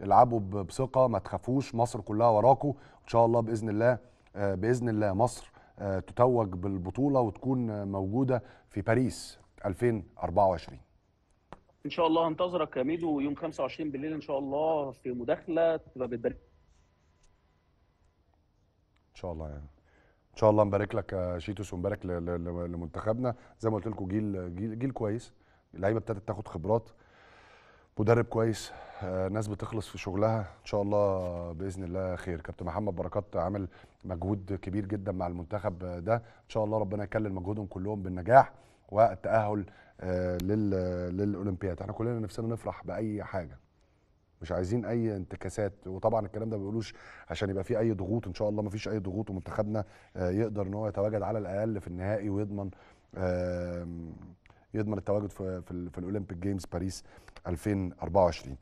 العبوا بثقه ما تخافوش مصر كلها وراكو ان شاء الله باذن الله آه، باذن الله مصر آه، تتوج بالبطوله وتكون موجوده في باريس 2024 ان شاء الله هنتظرك يا ميدو يوم 25 بالليل ان شاء الله في مداخله تبقى بتبارك ان شاء الله يعني. ان شاء الله نبارك لك يا شيتوس ونبارك لمنتخبنا زي ما قلت لكم جيل جيل جيل كويس اللعيبه ابتدت تاخد خبرات مدرب كويس آه، ناس بتخلص في شغلها ان شاء الله باذن الله خير كابتن محمد بركات عامل مجهود كبير جدا مع المنتخب ده ان شاء الله ربنا يكلل مجهودهم كلهم بالنجاح والتاهل آه، للاولمبياد احنا كلنا نفسنا نفرح باي حاجه مش عايزين اي انتكاسات وطبعا الكلام ده ما بيقولوش عشان يبقى في اي ضغوط ان شاء الله ما فيش اي ضغوط ومنتخبنا آه، يقدر ان هو يتواجد على الاقل في النهائي ويضمن يضمن التواجد في في, في الاولمبيك جيمز باريس 2024